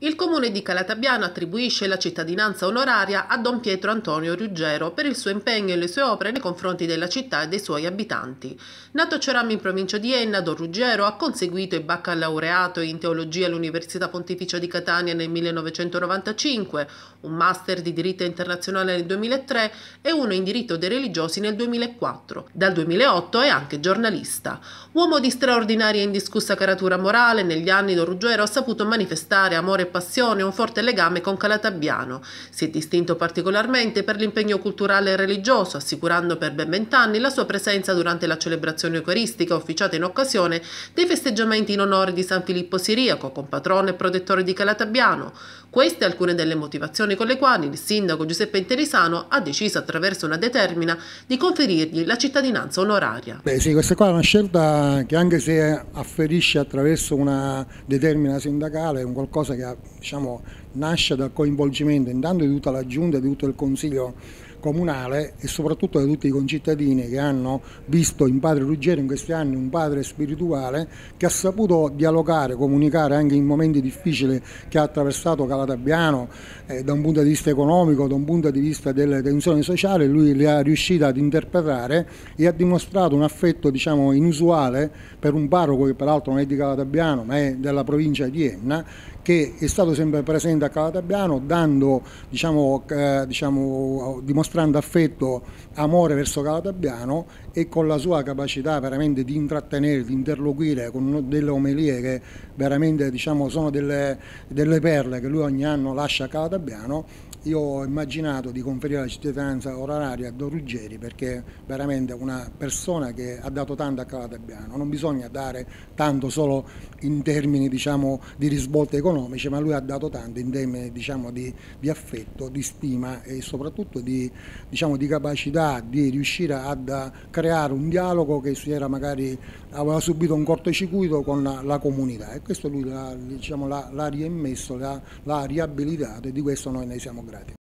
Il comune di Calatabiano attribuisce la cittadinanza onoraria a Don Pietro Antonio Ruggero per il suo impegno e le sue opere nei confronti della città e dei suoi abitanti. Nato a Cerami in provincia di Enna, Don Ruggero ha conseguito il baccalaureato in teologia all'Università Pontificia di Catania nel 1995, un master di diritto internazionale nel 2003 e uno in diritto dei religiosi nel 2004. Dal 2008 è anche giornalista. Uomo di straordinaria e indiscussa caratura morale, negli anni Don Ruggero ha saputo manifestare amore passione e un forte legame con Calatabbiano. Si è distinto particolarmente per l'impegno culturale e religioso, assicurando per ben vent'anni la sua presenza durante la celebrazione eucaristica officiata in occasione dei festeggiamenti in onore di San Filippo Siriaco, compatrone e protettore di Calatabbiano. Queste alcune delle motivazioni con le quali il sindaco Giuseppe Interisano ha deciso attraverso una determina di conferirgli la cittadinanza onoraria. Beh sì, questa qua è una scelta che anche se afferisce attraverso una determina sindacale è un qualcosa che ha diciamo, nasce dal coinvolgimento intanto di tutta la Giunta e di tutto il Consiglio comunale e soprattutto da tutti i concittadini che hanno visto in padre Ruggero in questi anni un padre spirituale che ha saputo dialogare, comunicare anche in momenti difficili che ha attraversato Calatabiano eh, da un punto di vista economico, da un punto di vista delle tensioni sociali, lui le ha riuscite ad interpretare e ha dimostrato un affetto diciamo, inusuale per un parroco che peraltro non è di Calatabiano ma è della provincia di Enna che è stato sempre presente a Calatabiano dando diciamo, eh, diciamo, dimostrando dimostrando affetto, amore verso Calatabiano e con la sua capacità veramente di intrattenere, di interloquire con delle omelie che veramente diciamo, sono delle, delle perle che lui ogni anno lascia a Calatabiano. io ho immaginato di conferire la cittadinanza oraria a Don Ruggeri perché veramente una persona che ha dato tanto a Calatabiano. non bisogna dare tanto solo in termini diciamo, di risvolti economici, ma lui ha dato tanto in termini diciamo, di, di, affetto, di stima e soprattutto di, diciamo, di capacità di riuscire a eh, creare un dialogo che magari, aveva subito un cortocircuito con la, la comunità e questo lui l'ha, diciamo, l'ha, l'ha riemmesso, l'ha, l'ha riabilitato e di questo noi ne siamo grati.